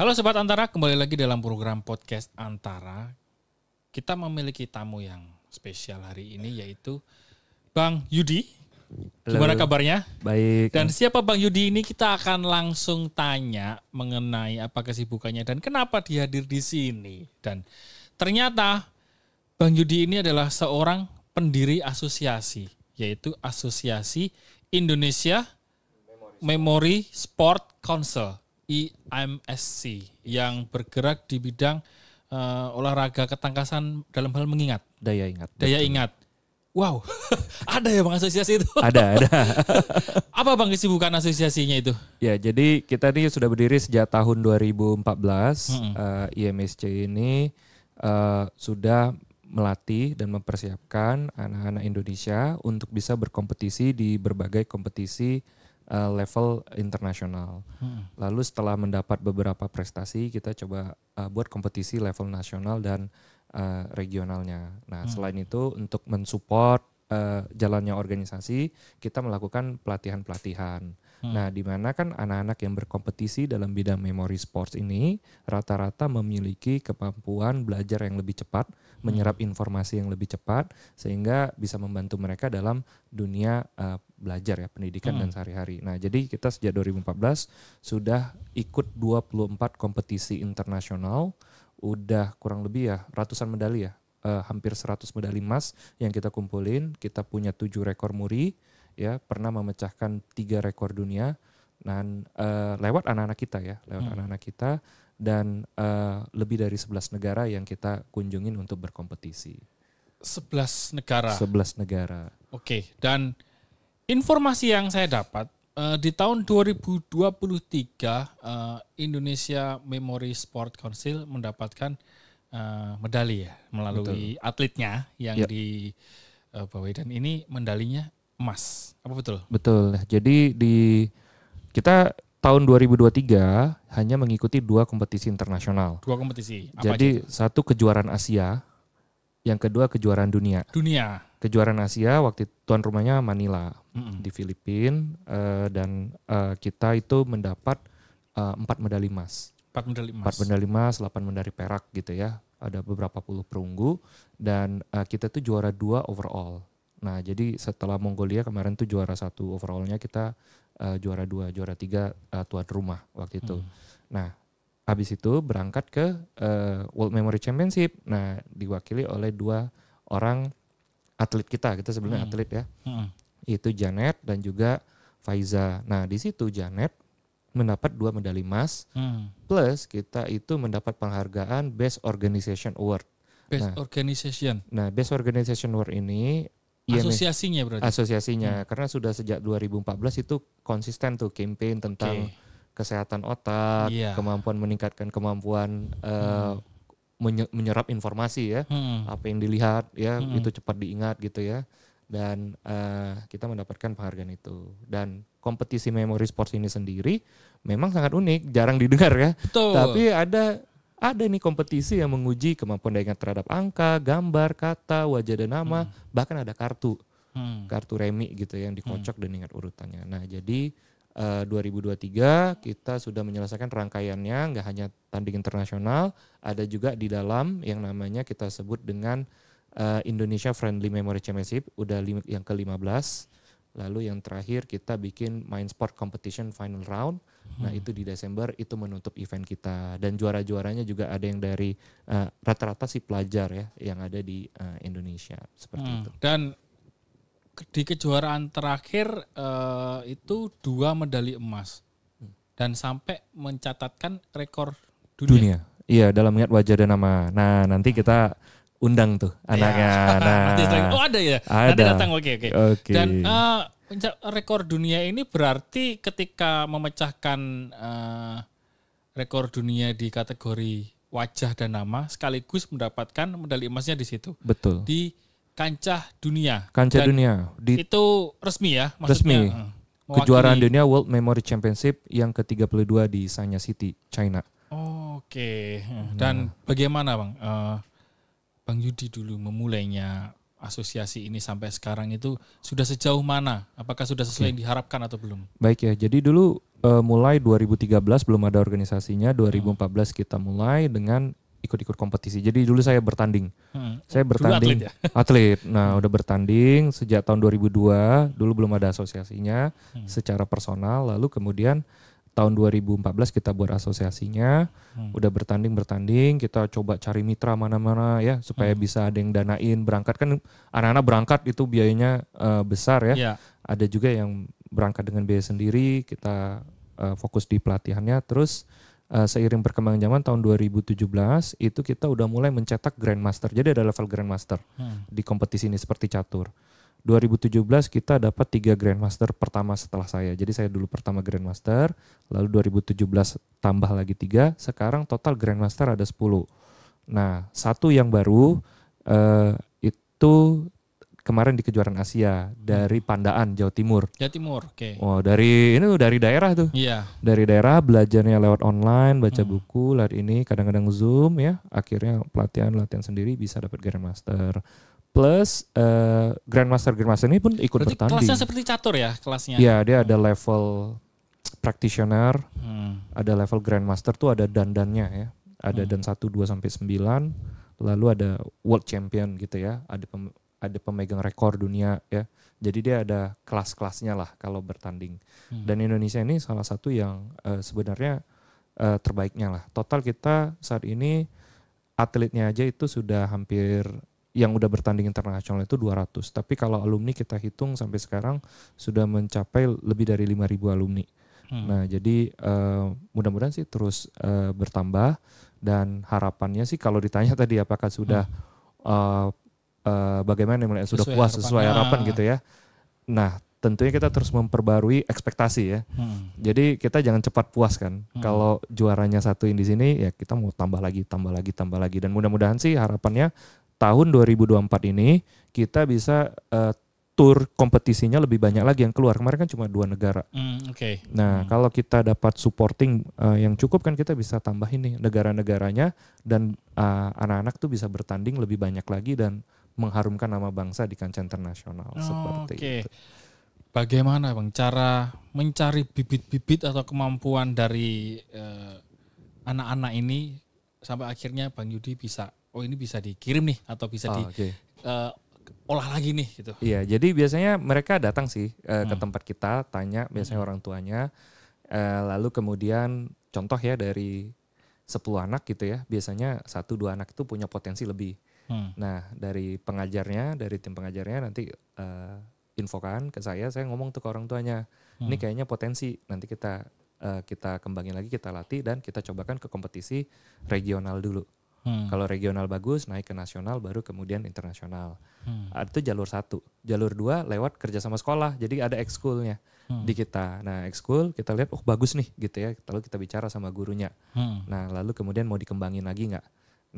Halo Sobat Antara, kembali lagi dalam program podcast Antara. Kita memiliki tamu yang spesial hari ini yaitu Bang Yudi. Halo. Gimana kabarnya? Baik. Dan siapa Bang Yudi ini kita akan langsung tanya mengenai apa kesibukannya dan kenapa dia hadir di sini. Dan ternyata Bang Yudi ini adalah seorang pendiri asosiasi, yaitu Asosiasi Indonesia Memory Sport Council (IMSC) yang bergerak di bidang uh, olahraga ketangkasan dalam hal mengingat, daya ingat, daya betul. ingat. Wow, ada ya bang asosiasi itu? Ada, ada. Apa bang kesibukan asosiasinya itu? Ya, jadi kita ini sudah berdiri sejak tahun 2014. Mm -hmm. uh, IMSC ini uh, sudah melatih dan mempersiapkan anak-anak Indonesia untuk bisa berkompetisi di berbagai kompetisi uh, level internasional. Hmm. Lalu setelah mendapat beberapa prestasi, kita coba uh, buat kompetisi level nasional dan uh, regionalnya. Nah, hmm. selain itu untuk mensupport uh, jalannya organisasi, kita melakukan pelatihan-pelatihan. Hmm. Nah, di mana kan anak-anak yang berkompetisi dalam bidang memory sports ini rata-rata memiliki kemampuan belajar yang lebih cepat menyerap informasi yang lebih cepat sehingga bisa membantu mereka dalam dunia uh, belajar ya pendidikan hmm. dan sehari-hari. Nah, jadi kita sejak 2014 sudah ikut 24 kompetisi internasional, udah kurang lebih ya ratusan medali ya. Uh, hampir 100 medali emas yang kita kumpulin, kita punya tujuh rekor muri ya, pernah memecahkan tiga rekor dunia dan uh, lewat anak-anak kita ya, lewat hmm. anak-anak hmm. Anak -anak kita dan uh, lebih dari 11 negara yang kita kunjungin untuk berkompetisi. 11 negara. 11 negara. Oke, dan informasi yang saya dapat uh, di tahun 2023 uh, eh, Indonesia Memory Sport Council mendapatkan uh, medali ya melalui Betul. atletnya yang yep. di uh, Bawai dan ini medalinya emas. Apa betul? Betul. Jadi di kita tahun 2023 hanya mengikuti dua kompetisi internasional. Dua kompetisi. Apa Jadi aja? satu kejuaraan Asia, yang kedua kejuaraan dunia. Dunia. Kejuaraan Asia waktu tuan rumahnya Manila mm -hmm. di Filipina uh, eh, dan uh, kita itu mendapat eh, empat medali emas. Empat medali emas. Empat medali emas, delapan medali perak gitu ya. Ada beberapa puluh perunggu dan uh, kita tuh juara dua overall. Nah jadi setelah Mongolia kemarin tuh juara satu overallnya kita uh, juara dua, juara tiga uh, tuan rumah waktu itu. Hmm. Nah, habis itu berangkat ke uh, World Memory Championship. Nah, diwakili oleh dua orang atlet kita. Kita sebenarnya hmm. atlet ya. Hmm. Itu Janet dan juga Faiza. Nah, di situ Janet mendapat dua medali emas hmm. plus kita itu mendapat penghargaan Best Organization Award. Best nah, Organization. Nah, Best Organization Award ini Iya, Asosiasinya berarti. Asosiasinya hmm. karena sudah sejak 2014 itu konsisten tuh campaign tentang okay. kesehatan otak, yeah. kemampuan meningkatkan kemampuan uh, menyerap informasi ya. Hmm. Apa yang dilihat ya hmm. itu cepat diingat gitu ya. Dan uh, kita mendapatkan penghargaan itu dan kompetisi memory sports ini sendiri memang sangat unik, jarang didengar ya. Betul. Tapi ada ada nih kompetisi yang menguji kemampuan daya ingat terhadap angka, gambar, kata, wajah dan nama, hmm. bahkan ada kartu. Hmm. Kartu remi gitu ya, yang hmm. dikocok hmm. dan ingat urutannya. Nah, jadi eh, uh, 2023 kita sudah menyelesaikan rangkaiannya nggak hanya tanding internasional, ada juga di dalam yang namanya kita sebut dengan uh, Indonesia Friendly Memory Championship udah yang ke-15. Lalu yang terakhir kita bikin Main Sport Competition Final Round. Nah hmm. itu di Desember itu menutup event kita dan juara-juaranya juga ada yang dari eh, rata-rata uh, si pelajar ya yang ada di uh, Indonesia seperti hmm. itu. Dan di kejuaraan terakhir uh, itu dua medali emas hmm. dan sampai mencatatkan rekor dunia. dunia. Iya dalam niat wajah dan nama. Nah nanti kita undang tuh iya. anaknya. Ya. Nah, nanti, oh ada ya. Ada. Nanti datang oke okay, oke. Okay. Okay. Dan uh, rekor dunia ini berarti ketika memecahkan uh, rekor dunia di kategori wajah dan nama sekaligus mendapatkan medali emasnya di situ. Betul. Di kancah dunia. Kancah dan dunia. Di, itu resmi ya maksudnya. Resmi. Uh, Kejuaraan dunia World Memory Championship yang ke-32 di Sanya City, China. Oh, Oke. Okay. Nah. Dan nah. bagaimana, Bang? Uh, Bang Yudi dulu memulainya asosiasi ini sampai sekarang itu sudah sejauh mana? Apakah sudah sesuai okay. yang diharapkan atau belum? Baik ya, jadi dulu uh, mulai 2013 belum ada organisasinya, 2014 iya. kita mulai dengan ikut-ikut kompetisi. Jadi dulu saya bertanding. Hmm. Saya bertanding dulu atlet, ya? atlet. Nah, udah bertanding sejak tahun 2002, dulu belum ada asosiasinya hmm. secara personal, lalu kemudian tahun 2014 kita buat asosiasinya hmm. udah bertanding bertanding kita coba cari mitra mana-mana ya supaya hmm. bisa ada yang danain berangkat kan anak-anak berangkat itu biayanya uh, besar ya yeah. ada juga yang berangkat dengan biaya sendiri kita uh, fokus di pelatihannya terus uh, seiring perkembangan zaman tahun 2017 itu kita udah mulai mencetak grandmaster jadi ada level grandmaster hmm. di kompetisi ini seperti catur 2017 kita dapat tiga Grandmaster pertama setelah saya. Jadi saya dulu pertama Grandmaster, lalu 2017 tambah lagi tiga, sekarang total Grandmaster ada 10. Nah, satu yang baru eh, itu kemarin di kejuaraan Asia dari hmm. Pandaan Jawa Timur. Jawa Timur, oke. Okay. Oh, dari ini dari daerah tuh. Iya. Yeah. Dari daerah belajarnya lewat online, baca hmm. buku, lari ini kadang-kadang Zoom ya. Akhirnya pelatihan-latihan sendiri bisa dapat Grandmaster plus uh, grandmaster grandmaster ini pun ikut Berarti bertanding. Kelasnya seperti catur ya kelasnya. Iya dia ada level practitioner, hmm. ada level grandmaster tuh ada dandannya ya, ada hmm. dan satu dua sampai sembilan, lalu ada world champion gitu ya, ada pem, ada pemegang rekor dunia ya. Jadi dia ada kelas-kelasnya lah kalau bertanding. Hmm. Dan Indonesia ini salah satu yang uh, sebenarnya uh, terbaiknya lah. Total kita saat ini atletnya aja itu sudah hampir yang udah bertanding internasional itu 200. Tapi kalau alumni kita hitung sampai sekarang sudah mencapai lebih dari 5000 alumni. Hmm. Nah, jadi uh, mudah-mudahan sih terus uh, bertambah dan harapannya sih kalau ditanya tadi apakah sudah hmm. uh, uh, bagaimana yang sudah puas harapan. sesuai ah. harapan gitu ya. Nah, tentunya kita terus memperbarui ekspektasi ya. Hmm. Jadi kita jangan cepat puas kan. Hmm. Kalau juaranya satu di sini ya kita mau tambah lagi, tambah lagi, tambah lagi dan mudah-mudahan sih harapannya tahun 2024 ini kita bisa uh, eh, tur kompetisinya lebih banyak lagi yang keluar. Kemarin kan cuma dua negara. Mm, Oke. Okay. Nah, mm. kalau kita dapat supporting uh, yang cukup kan kita bisa tambah ini negara-negaranya dan anak eh, anak-anak tuh bisa bertanding lebih banyak lagi dan mengharumkan nama bangsa di kancah internasional oh, seperti okay. itu. Bagaimana Bang cara mencari bibit-bibit atau kemampuan dari anak anak-anak ini sampai akhirnya Bang Yudi bisa oh ini bisa dikirim nih atau bisa oh, di okay. uh, eh, olah lagi nih gitu. Iya, jadi biasanya mereka datang sih uh, hmm. ke tempat kita, tanya biasanya hmm. orang tuanya, uh, lalu kemudian contoh ya dari 10 anak gitu ya, biasanya satu dua anak itu punya potensi lebih. Hmm. Nah dari pengajarnya, dari tim pengajarnya nanti uh, infokan ke saya, saya ngomong tuh ke orang tuanya, hmm. ini kayaknya potensi, nanti kita uh, kita kembangin lagi, kita latih dan kita cobakan ke kompetisi regional dulu. Hmm. Kalau regional bagus naik ke nasional baru kemudian internasional. Hmm. Ah, itu jalur satu. Jalur dua lewat kerja sama sekolah. Jadi ada ekskulnya hmm. di kita. Nah ekskul kita lihat oh bagus nih gitu ya. Lalu kita bicara sama gurunya. Hmm. Nah lalu kemudian mau dikembangin lagi nggak?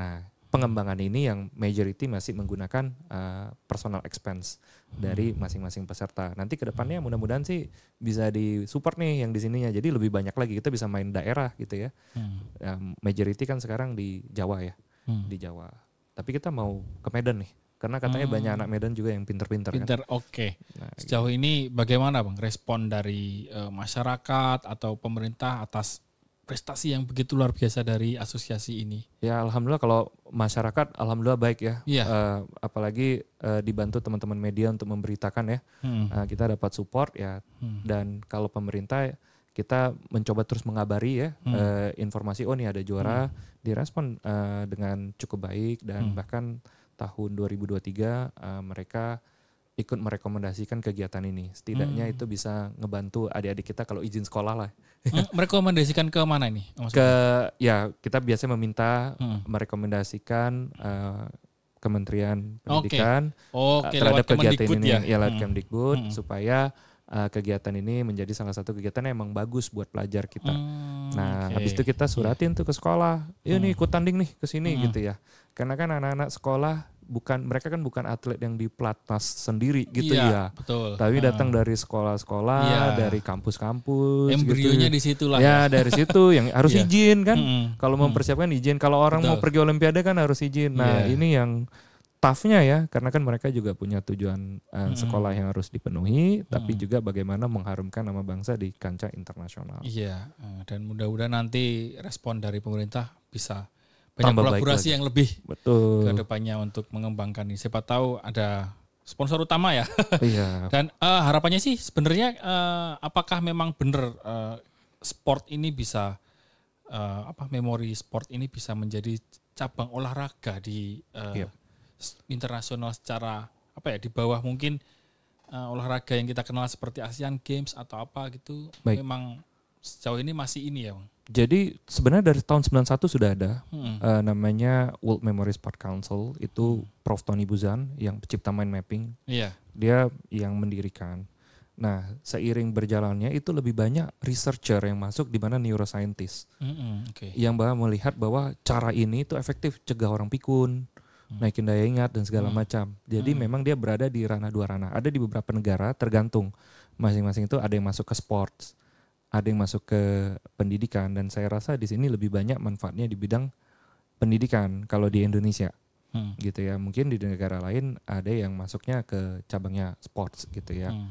Nah pengembangan ini yang majority masih menggunakan uh, personal expense dari hmm. masing-masing peserta. Nanti ke depannya mudah-mudahan sih bisa di support nih yang di sininya. Jadi lebih banyak lagi kita bisa main daerah gitu ya. Hmm. Um, majority kan sekarang di Jawa ya. Hmm. Di Jawa. Tapi kita mau ke Medan nih. Karena katanya hmm. banyak anak Medan juga yang pinter-pinter. Kan. Pinter, pinter, pinter kan? oke. Okay. Nah, Sejauh gitu. ini bagaimana bang respon dari uh, masyarakat atau pemerintah atas prestasi yang begitu luar biasa dari asosiasi ini. Ya alhamdulillah kalau masyarakat alhamdulillah baik ya. Yeah. Iya. Uh, apalagi uh, dibantu teman-teman media untuk memberitakan ya. Hmm. Uh, kita dapat support ya. Hmm. Dan kalau pemerintah kita mencoba terus mengabari ya hmm. uh, informasi oh nih ada juara hmm. direspon uh, dengan cukup baik dan hmm. bahkan tahun 2023 uh, mereka ikut merekomendasikan kegiatan ini. Setidaknya hmm. itu bisa ngebantu adik-adik kita kalau izin sekolah lah. Hmm, merekomendasikan ke mana ini? Maksudnya? Ke ya kita biasanya meminta hmm. merekomendasikan uh, Kementerian Pendidikan okay. Oh, okay, eh, terhadap kegiatan ini ya, ya lewat hmm. Kemdikbud hmm. supaya uh, kegiatan ini menjadi salah satu kegiatan yang emang bagus buat pelajar kita. Hmm, nah, okay. habis itu kita iya. suratin tuh ke sekolah. ini iya hmm. ikut tanding nih ke sini hmm. gitu ya. Karena kan anak-anak sekolah bukan mereka kan bukan atlet yang di platnas sendiri gitu iya, ya. Betul. Tapi datang dari sekolah-sekolah, yeah. dari kampus-kampus. Gitu. Embrionya gitu. di situ lah. Ya, ya, dari situ yang harus yeah. izin kan. Mm -hmm. Kalau mempersiapkan izin, kalau orang betul. mau pergi olimpiade kan harus izin. Nah, yeah. ini yang toughnya ya karena kan mereka juga punya tujuan uh, hmm. sekolah yang harus dipenuhi hmm. tapi juga bagaimana mengharumkan nama bangsa di kancah internasional. Iya eh, dan mudah-mudahan nanti respon dari pemerintah bisa banyak kolaborasi yang lebih betul ke depannya untuk mengembangkan ini. Siapa tahu ada sponsor utama ya. Iya. Dan uh, harapannya sih sebenarnya uh, apakah memang benar uh, eh, sport ini bisa uh, apa memori sport ini bisa menjadi cabang olahraga di uh, iya. internasional secara apa ya di bawah mungkin uh, olahraga yang kita kenal seperti Asian Games atau apa gitu Baik. memang sejauh ini masih ini ya, Bang. Jadi sebenarnya dari tahun 91 sudah ada hmm. uh, namanya World Memory Sport Council itu Prof Tony Buzan yang pencipta mind mapping. Iya. Yeah. Dia yang mendirikan. Nah, seiring berjalannya itu lebih banyak researcher yang masuk di mana neuroscientist. Mm-hmm, okay. Yang bahwa melihat bahwa cara ini itu efektif cegah orang pikun, mm. naikin daya ingat dan segala mm. macam. Jadi mm. memang dia berada di ranah dua ranah. Ada di beberapa negara tergantung masing-masing itu ada yang masuk ke sports ada yang masuk ke pendidikan dan saya rasa di sini lebih banyak manfaatnya di bidang pendidikan kalau di Indonesia hmm. gitu ya mungkin di negara lain ada yang masuknya ke cabangnya sports gitu ya hmm.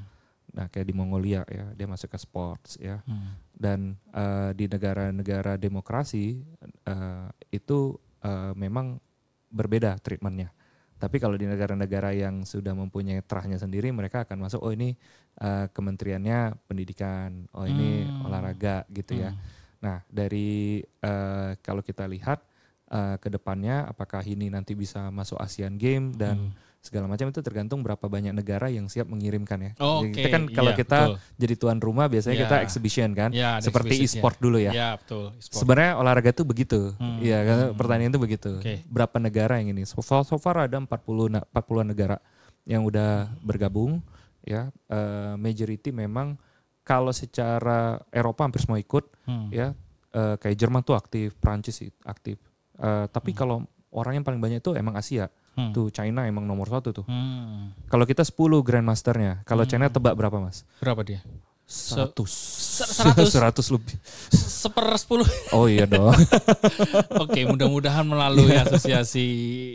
nah kayak di Mongolia ya dia masuk ke sports ya hmm. dan uh, di negara-negara demokrasi uh, itu uh, memang berbeda treatmentnya tapi kalau di negara-negara yang sudah mempunyai terahnya sendiri, mereka akan masuk, oh ini uh, kementeriannya pendidikan, oh ini hmm. olahraga gitu ya. Hmm. Nah dari uh, kalau kita lihat uh, ke depannya, apakah ini nanti bisa masuk Asian Games dan hmm segala macam itu tergantung berapa banyak negara yang siap mengirimkan ya. Oh, okay. kita kan iya, kalau yeah, kita betul. jadi tuan rumah biasanya yeah. kita iya. exhibition kan, yeah, seperti e-sport yeah. dulu ya. Yeah, betul. E Sebenarnya olahraga itu begitu, hmm. ya kan? hmm. pertanyaan itu begitu. Okay. Berapa negara yang ini? So far, so far ada 40 40 negara yang udah hmm. bergabung, ya. Uh, majority memang kalau secara Eropa hampir semua ikut, hmm. ya. Uh, kayak Jerman tuh aktif, Prancis aktif. Uh, tapi hmm. kalau orang yang paling banyak itu emang Asia Hmm. Tuh China emang nomor satu tuh. Hmm. Kalau kita 10 grandmasternya, kalau hmm. China tebak berapa mas? Berapa dia? Seratus. Seratus. Seratus lebih. Seper sepuluh. Oh iya dong. Oke, mudah-mudahan melalui iya. asosiasi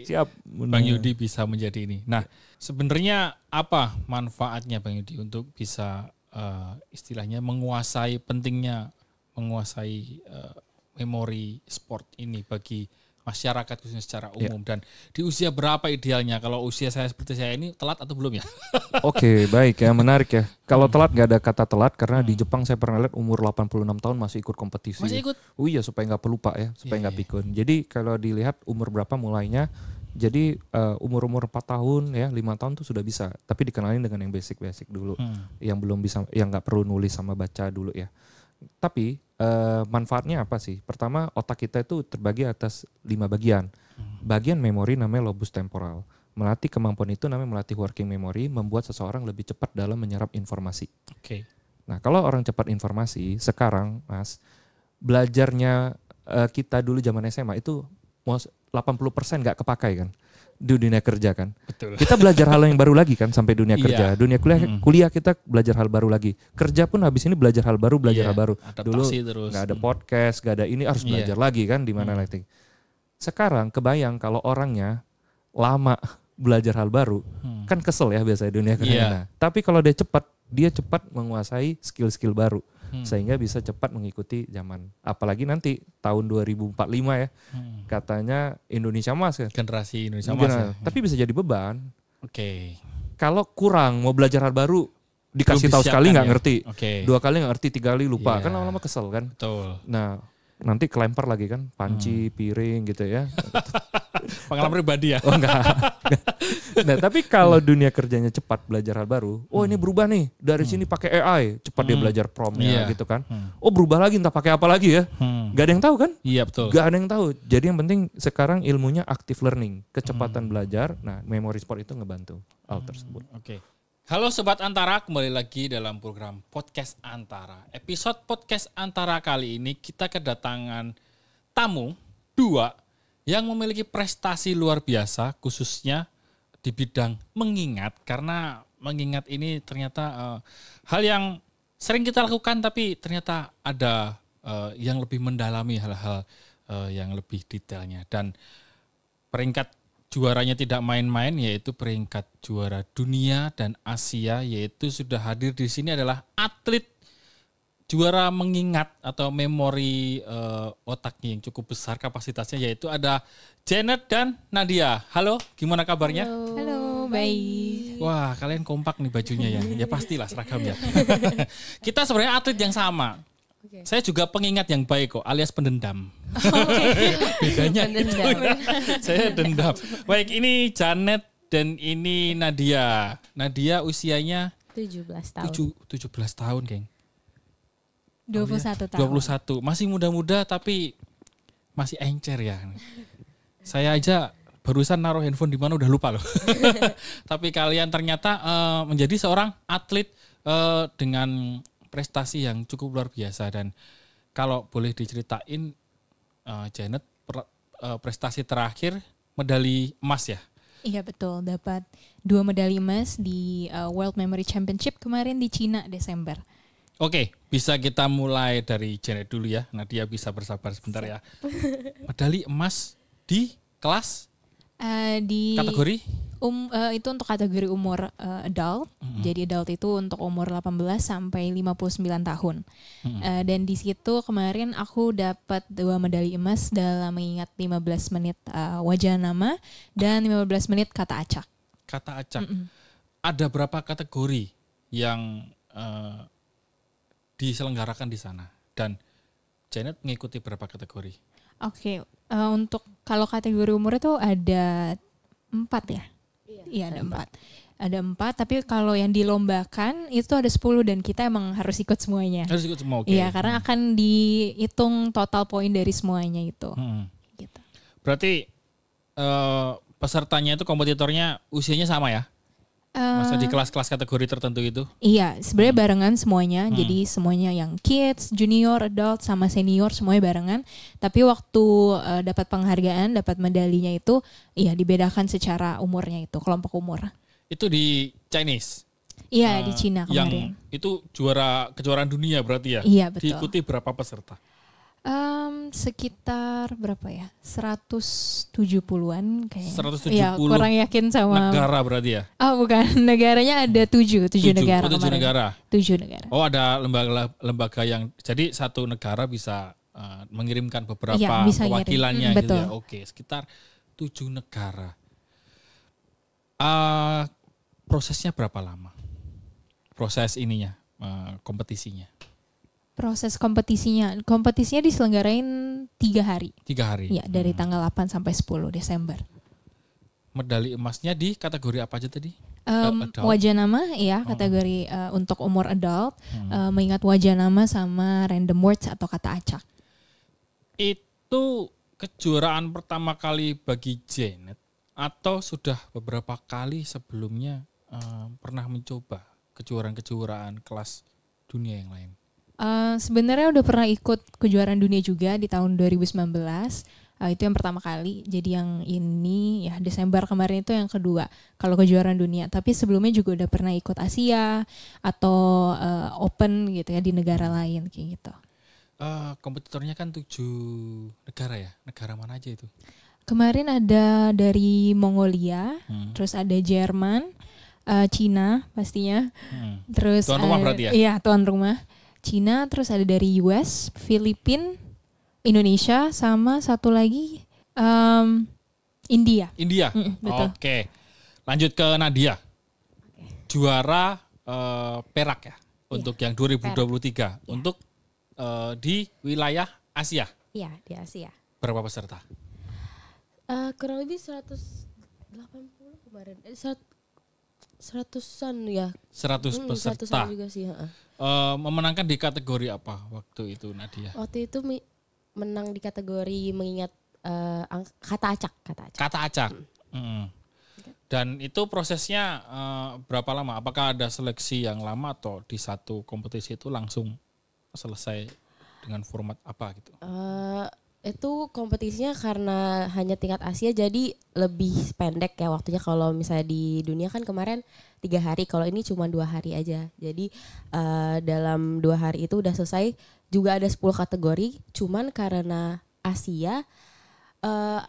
Siap. Bang Yudi bisa menjadi ini. Nah, sebenarnya apa manfaatnya Bang Yudi untuk bisa uh, istilahnya menguasai pentingnya menguasai uh, memori sport ini bagi masyarakat khususnya secara iya. umum yeah. dan di usia berapa idealnya kalau usia saya seperti saya ini telat atau belum ya? Oke okay, baik ya menarik ya kalau hmm. telat nggak ada kata telat karena di hmm. Jepang saya pernah lihat umur 86 tahun masih ikut kompetisi. Masih ikut? Oh iya supaya nggak pelupa ya supaya iya, nggak yeah, pikun. Jadi kalau dilihat umur berapa mulainya jadi uh, umur-umur 4 tahun ya, lima tahun tuh sudah bisa, tapi dikenalin dengan yang basic-basic dulu. Hmm. Yang belum bisa yang nggak perlu nulis sama baca dulu ya tapi uh, manfaatnya apa sih? Pertama otak kita itu terbagi atas lima bagian. Hmm. Bagian memori namanya lobus temporal. Melatih kemampuan itu namanya melatih working memory, membuat seseorang lebih cepat dalam menyerap informasi. Oke. Okay. Nah, kalau orang cepat informasi sekarang, Mas, belajarnya uh, kita dulu zaman SMA itu 80% nggak kepakai kan di dunia kerja kan. Betul. Kita belajar hal yang baru lagi kan sampai dunia iya. kerja. Yeah. Dunia kuliah mm. kuliah kita belajar hal baru lagi. Kerja pun habis ini belajar hal baru, belajar yeah. hal baru. Adaptasi Dulu terus. Gak ada podcast, gak ada ini harus iya. belajar yeah. lagi kan di mana mm. lighting. Sekarang kebayang kalau orangnya lama belajar hal baru, hmm. kan kesel ya biasanya dunia kerja. Yeah. Iya. tapi kalau dia cepat, dia cepat menguasai skill-skill baru hmm. sehingga bisa cepat mengikuti zaman. Apalagi nanti tahun 2045 ya, hmm. katanya Indonesia emas kan. Generasi Indonesia emas. Ya. Tapi hmm. bisa jadi beban. Oke. Okay. Kalau kurang mau belajar hal baru dikasih tahu sekali nggak ya? ngerti, okay. dua kali nggak ngerti, tiga kali lupa, yeah. kan iya. lama-lama kesel kan. Betul. Nah nanti kelempar lagi kan panci hmm. piring gitu ya Pengalaman pribadi ya. Oh nah, tapi kalau dunia kerjanya cepat belajar hal baru, oh hmm. ini berubah nih. Dari hmm. sini pakai AI, cepat hmm. dia belajar promnya yeah. gitu kan. Hmm. Oh, berubah lagi entah pakai apa lagi ya. Hmm. Gak ada yang tahu kan? Iya, yeah, betul. Gak ada yang tahu. Jadi yang penting sekarang ilmunya active learning, kecepatan hmm. belajar. Nah, memory sport itu ngebantu hal hmm. tersebut. Oke. Okay. Halo Sobat Antara, kembali lagi dalam program Podcast Antara. Episode Podcast Antara kali ini kita kedatangan tamu dua yang memiliki prestasi luar biasa khususnya di bidang mengingat karena mengingat ini ternyata uh, hal yang sering kita lakukan tapi ternyata ada uh, yang lebih mendalami hal-hal uh, yang lebih detailnya dan peringkat juaranya tidak main-main yaitu peringkat juara dunia dan Asia yaitu sudah hadir di sini adalah atlet juara mengingat atau memori uh, otaknya yang cukup besar kapasitasnya yaitu ada Janet dan Nadia. Halo, gimana kabarnya? Halo, baik. Wah, kalian kompak nih bajunya ya. Ya pastilah seragam ya. Kita sebenarnya atlet yang sama. Okay. Saya juga pengingat yang baik kok, alias pendendam. Oh, okay. Bedanya pendendam. itu. Ya. Saya dendam. Baik, ini Janet dan ini Nadia. Nadia usianya 17 tahun. 7, 17 tahun, geng. 21 iya. tahun. 21. Masih muda-muda tapi masih encer ya. Saya aja barusan naruh handphone di mana udah lupa loh. tapi kalian ternyata uh, menjadi seorang atlet uh, dengan prestasi yang cukup luar biasa dan kalau boleh diceritain uh, Janet per, uh, prestasi terakhir medali emas ya. Iya betul, dapat dua medali emas di uh, World Memory Championship kemarin di Cina Desember. Oke, bisa kita mulai dari Janet dulu ya. Nadia bisa bersabar sebentar ya. Medali emas di kelas uh, di kategori um, uh, itu untuk kategori umur uh, adult. Mm -hmm. Jadi adult itu untuk umur 18 sampai 59 tahun. Mm -hmm. uh, dan di situ kemarin aku dapat dua medali emas dalam mengingat 15 menit uh, wajah nama dan 15 menit kata acak. Kata acak. Mm -hmm. Ada berapa kategori yang uh, diselenggarakan di sana dan Janet mengikuti berapa kategori? Oke, okay. uh, eh, untuk kalau kategori umur itu ada empat ya? Iya, ya, ada empat. Ada empat, tapi kalau yang dilombakan itu ada sepuluh dan kita emang harus ikut semuanya. Harus ikut semua, oke. Okay. Iya, karena hmm. akan dihitung total poin dari semuanya itu. Hmm. Gitu. Berarti uh, pesertanya itu kompetitornya usianya sama ya? Uh, Masa di eh, kelas-kelas kategori tertentu itu? Iya, sebenarnya hmm. barengan semuanya. Hmm. Jadi semuanya yang kids, junior, adult, sama senior semuanya barengan. Tapi waktu uh, dapat penghargaan, dapat medalinya itu, iya dibedakan secara umurnya itu, kelompok umur. Itu di Chinese. Iya uh, di eh, Cina kemarin. Yang itu juara kejuaraan dunia berarti ya? Iya betul. Diikuti berapa peserta? Um, sekitar berapa ya? 170-an kayaknya. 170. Ya, kurang yakin sama negara berarti ya. Oh, bukan. Negaranya ada 7, 7, negara. 7 negara. 7 negara. Oh, ada lembaga lembaga yang jadi satu negara bisa uh, mengirimkan beberapa ya, bisa perwakilannya hmm, gitu betul. gitu ya. Oke, sekitar 7 negara. Uh, prosesnya berapa lama? Proses ininya, uh, kompetisinya proses kompetisinya kompetisinya diselenggarain tiga hari tiga hari ya dari hmm. tanggal 8 sampai 10 Desember medali emasnya di kategori apa aja tadi um, wajah nama ya oh. kategori uh, untuk umur adult hmm. uh, mengingat wajah nama sama random words atau kata acak itu kejuaraan pertama kali bagi Janet atau sudah beberapa kali sebelumnya uh, pernah mencoba kejuaraan-kejuaraan kelas dunia yang lain Eh, sebenarnya udah pernah ikut kejuaraan dunia juga di tahun 2019. Uh, eh, itu yang pertama kali. Jadi yang ini ya Desember kemarin itu yang kedua kalau kejuaraan dunia. Tapi sebelumnya juga udah pernah ikut Asia atau uh, Open gitu ya di negara lain kayak gitu. Uh, kompetitornya kan tujuh negara ya. Negara mana aja itu? Kemarin ada dari Mongolia, hmm. terus ada Jerman, uh, Cina pastinya. Hmm. Terus tuan rumah ada, berarti ya? Iya, tuan rumah. Cina, terus ada dari US, Filipina, Indonesia, sama satu lagi um, India. India. Mm, Oke. Oke. Lanjut ke Nadia. Juara uh, perak ya yeah. untuk yang 2023 perak. Iya. untuk uh, di wilayah Asia. Iya, yeah, di Asia. Berapa peserta? Uh, kurang lebih 180 kemarin. Eh, 100 seratusan ya. Seratus peserta. juga sih, uh, memenangkan di kategori apa waktu itu Nadia? Waktu itu menang di kategori mengingat uh, kata acak, kata acak. Kata acak. Hmm. Hmm. Dan itu prosesnya uh, berapa lama? Apakah ada seleksi yang lama atau di satu kompetisi itu langsung selesai dengan format apa gitu? Uh, itu kompetisinya karena hanya tingkat Asia jadi lebih pendek ya waktunya kalau misalnya di dunia kan kemarin tiga hari kalau ini cuma dua hari aja jadi uh, dalam dua hari itu udah selesai juga ada 10 kategori cuman karena Asia uh,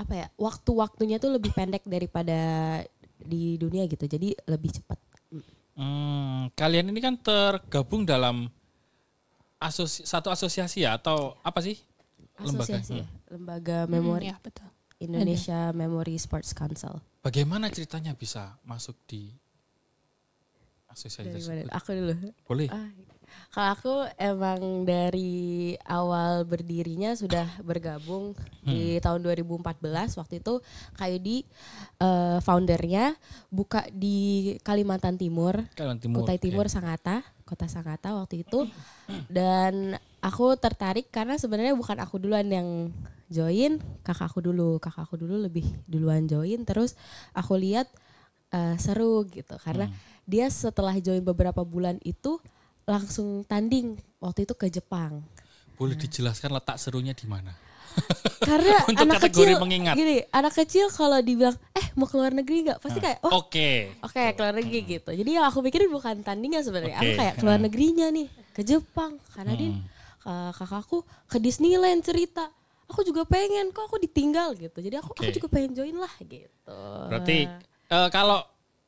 apa ya waktu-waktunya tuh lebih pendek daripada di dunia gitu jadi lebih cepat. Hmm, kalian ini kan tergabung dalam asosi, satu asosiasi ya atau apa sih asosiasi lembaga, ya? Hmm. lembaga hmm, memori hmm, ya, betul. Indonesia Ada. Memory Sports Council. Bagaimana ceritanya bisa masuk di asosiasi tersebut? Aku dulu. Boleh. Ah, kalau aku emang dari awal berdirinya sudah bergabung hmm. di tahun 2014 waktu itu kayak di uh, eh, foundernya buka di Kalimantan Timur, Kalimantan Timur Kutai iya. Timur Sangatta, Kota Sangatta waktu itu dan aku tertarik karena sebenarnya bukan aku duluan yang join, kakak aku dulu, kakak aku dulu lebih duluan join terus aku lihat uh, seru gitu karena hmm. dia setelah join beberapa bulan itu langsung tanding waktu itu ke Jepang. Boleh nah. dijelaskan letak serunya di mana? Karena Untuk anak kecil mengingat. gini, anak kecil kalau dibilang eh mau ke luar negeri nggak pasti ah, kayak oh, oke. Oke, okay. keluar negeri hmm. gitu. Jadi yang aku pikirin bukan tandingnya sebenarnya. Okay. Aku kayak keluar hmm. negerinya nih ke Jepang karena hmm. uh, kakakku ke Disneyland cerita. Aku juga pengen kok aku ditinggal gitu. Jadi aku okay. aku juga pengen join lah gitu. Berarti uh, kalau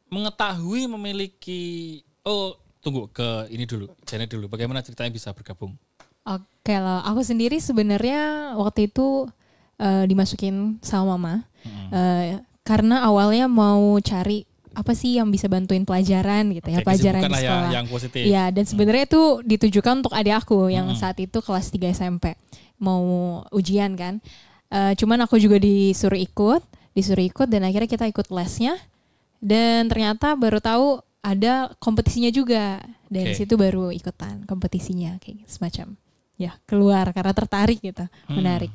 mengetahui memiliki oh tunggu ke ini dulu, channel dulu. Bagaimana ceritanya bisa bergabung? Oke lah, aku sendiri sebenarnya waktu itu uh, dimasukin sama mama hmm. uh, karena awalnya mau cari apa sih yang bisa bantuin pelajaran gitu ya, Oke, ya pelajaran di sekolah. yang positif. Ya, dan mm. sebenarnya itu ditujukan untuk adik aku yang hmm. saat itu kelas 3 SMP mau ujian kan. Uh, cuman aku juga disuruh ikut, disuruh ikut dan akhirnya kita ikut lesnya. Dan ternyata baru tahu ada kompetisinya juga. Dari okay. situ baru ikutan kompetisinya kayak gitu, semacam. Ya, keluar karena tertarik gitu, hmm. menarik.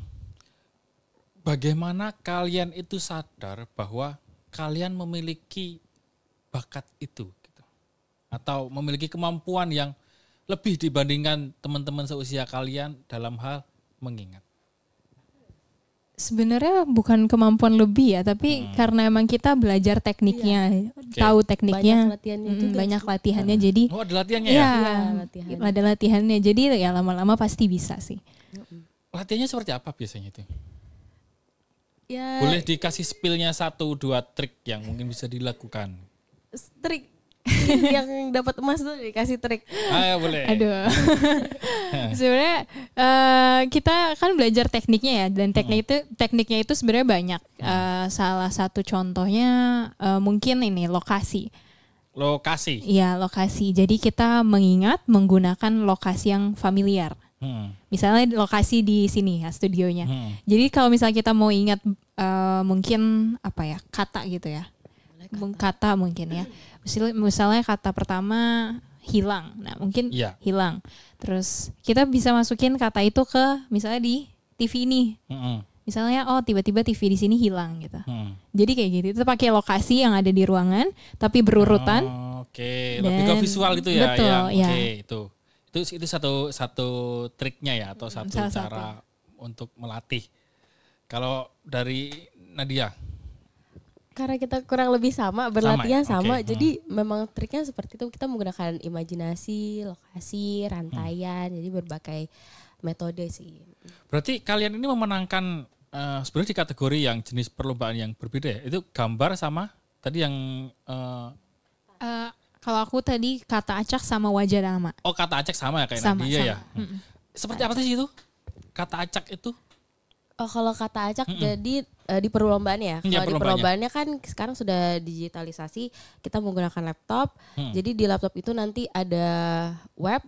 Bagaimana kalian itu sadar bahwa kalian memiliki bakat itu gitu. Atau memiliki kemampuan yang lebih dibandingkan teman-teman seusia kalian dalam hal mengingat sebenarnya bukan kemampuan lebih ya tapi hmm. karena emang kita belajar tekniknya iya. okay. Iya. tahu tekniknya banyak latihannya, mm, banyak latihannya hmm. jadi oh ada latihannya iya, ya, ya, ya latihannya. ada latihannya jadi ya lama-lama pasti bisa sih latihannya seperti apa biasanya itu ya boleh dikasih spillnya satu dua trik yang mungkin bisa dilakukan trik yang dapat emas tuh dikasih trik. Ayo ah, ya boleh. Aduh. sebenarnya uh, kita kan belajar tekniknya ya dan teknik hmm. itu tekniknya itu sebenarnya banyak. Uh, salah satu contohnya uh, mungkin ini lokasi. Lokasi. Iya, lokasi. Jadi kita mengingat menggunakan lokasi yang familiar. Hmm. Misalnya lokasi di sini ya studionya. Hmm. Jadi kalau misalnya kita mau ingat uh, mungkin apa ya kata gitu ya kata mungkin ya. Misalnya, kata pertama hilang. Nah, mungkin yeah. hilang. Terus kita bisa masukin kata itu ke misalnya di TV ini. Mm -hmm. Misalnya oh tiba-tiba TV di sini hilang gitu. Hmm. Jadi kayak gitu. Itu pakai lokasi yang ada di ruangan tapi berurutan. Oh, Oke, okay. lebih ke visual gitu ya. Betul, ya. ya. Oke, okay, itu. Itu itu satu satu triknya ya atau satu Salah cara satu. untuk melatih. Kalau dari Nadia karena kita kurang lebih sama berlatihnya sama, ya? sama okay. jadi hmm. memang triknya seperti itu kita menggunakan imajinasi lokasi rantaian hmm. jadi berbagai metode sih berarti kalian ini memenangkan uh, sebenarnya di kategori yang jenis perlombaan yang berbeda ya itu gambar sama tadi yang uh, uh, kalau aku tadi kata acak sama wajah nama oh kata acak sama ya kayak sama, Nadia ya? sama. ya hmm. seperti kata apa sih itu kata acak itu oh kalau kata acak mm -mm. jadi uh, di perlombaan ya. ya Kalau di perlombaannya kan sekarang sudah digitalisasi, kita menggunakan laptop. Hmm. Jadi di laptop itu nanti ada web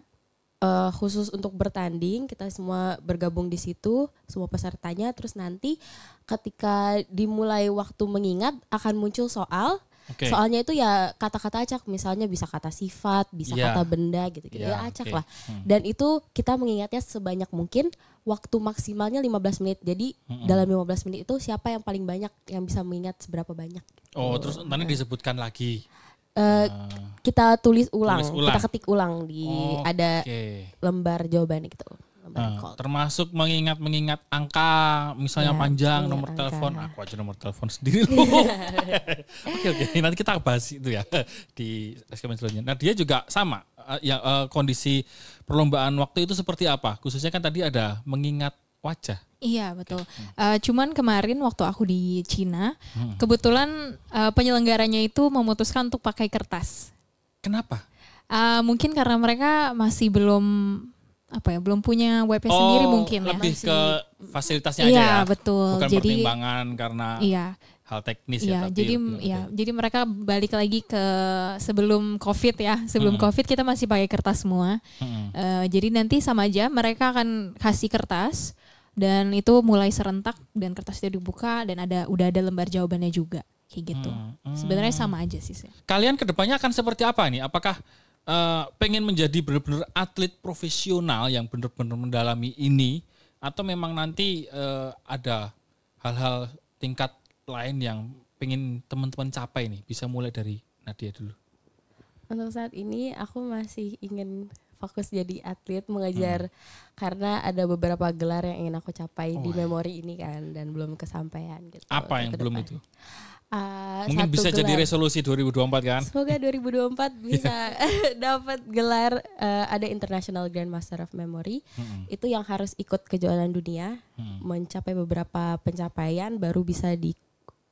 uh, khusus untuk bertanding, kita semua bergabung di situ, semua pesertanya. Terus nanti ketika dimulai waktu mengingat akan muncul soal Okay. Soalnya itu ya kata-kata acak, misalnya bisa kata sifat, bisa yeah. kata benda gitu-gitu yeah, ya iya, acak okay. lah. Hmm. Dan itu kita mengingatnya sebanyak mungkin waktu maksimalnya 15 menit. Jadi hmm. dalam 15 menit itu siapa yang paling banyak yang bisa mengingat seberapa banyak. Oh, terus nanti disebutkan lagi. Uh, kita tulis ulang, tulis ulang, kita ketik ulang di oh, ada okay. lembar jawaban gitu. Nah, termasuk mengingat-mengingat angka, misalnya ya, panjang, iya, nomor angka. telepon. Aku aja nomor telepon sendiri loh. oke oke, nanti kita bahas itu ya di eskemen selanjutnya. Nah dia juga sama, ah, ya uh, kondisi perlombaan waktu itu seperti apa? Khususnya kan tadi ada mengingat wajah. Iya betul. Okay. Uh, hmm. eh, cuman kemarin waktu aku di Cina, hmm. kebetulan uh, penyelenggaranya itu memutuskan untuk pakai kertas. Kenapa? Uh, mungkin karena mereka masih belum apa ya belum punya webnya oh, sendiri mungkin ya. lebih ya. ke fasilitasnya iya, aja ya betul bukan jadi, pertimbangan karena iya hal teknis ya, ya tapi jadi itu, ya itu. jadi mereka balik lagi ke sebelum covid ya sebelum hmm. covid kita masih pakai kertas semua hmm. uh, jadi nanti sama aja mereka akan kasih kertas dan itu mulai serentak dan kertas itu dibuka dan ada udah ada lembar jawabannya juga kayak gitu hmm. Hmm. sebenarnya sama aja sih kalian kedepannya akan seperti apa nih apakah uh, pengen menjadi benar-benar atlet profesional yang benar-benar mendalami ini atau memang nanti uh, ada hal-hal tingkat lain yang pengen teman-teman capai nih bisa mulai dari Nadia dulu untuk saat ini aku masih ingin fokus jadi atlet mengejar hmm. karena ada beberapa gelar yang ingin aku capai oh, di iya. memori ini kan dan belum kesampaian gitu. Apa yang belum itu? Uh, Mungkin bisa gelar. jadi resolusi 2024 kan? Semoga 2024 bisa dapat gelar uh, ada International grand master of Memory. Hmm. Itu yang harus ikut kejuaraan dunia, hmm. mencapai beberapa pencapaian baru bisa di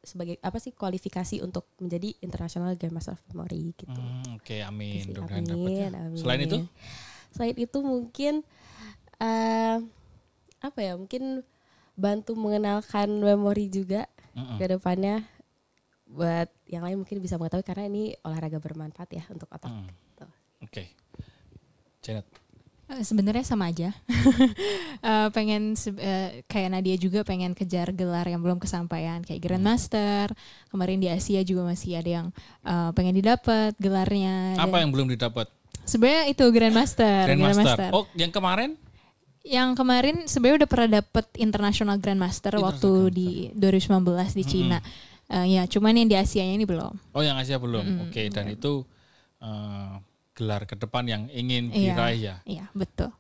sebagai apa sih kualifikasi untuk menjadi International master of Memory gitu. Hmm, Oke, okay, amin. Kasih, ya. amin, ya. amin. Selain itu? Selain itu mungkin uh, apa ya? Mungkin bantu mengenalkan memori juga mm -mm. ke depannya buat yang lain mungkin bisa mengetahui karena ini olahraga bermanfaat ya untuk otak. Hmm. Gitu. Oke, okay. Janet. Eh, sebenarnya sama aja. uh, pengen uh, kayak Nadia juga pengen kejar gelar yang belum kesampaian kayak Grandmaster. Hmm. Kemarin di Asia juga masih ada yang uh, pengen didapat gelarnya. Apa yang belum didapat? Sebenarnya itu Grandmaster. Grandmaster. Grandmaster. Oh, yang kemarin? yang kemarin sebenarnya udah pernah dapet international grandmaster International waktu Grandmaster. di 2019 di hmm. Cina. Uh, ya, cuman yang di Asia ini belum. Oh, yang Asia belum. Mm -hmm. Oke, okay, dan yeah. itu uh, gelar ke depan yang ingin yeah. diraih ya. Iya, yeah, betul.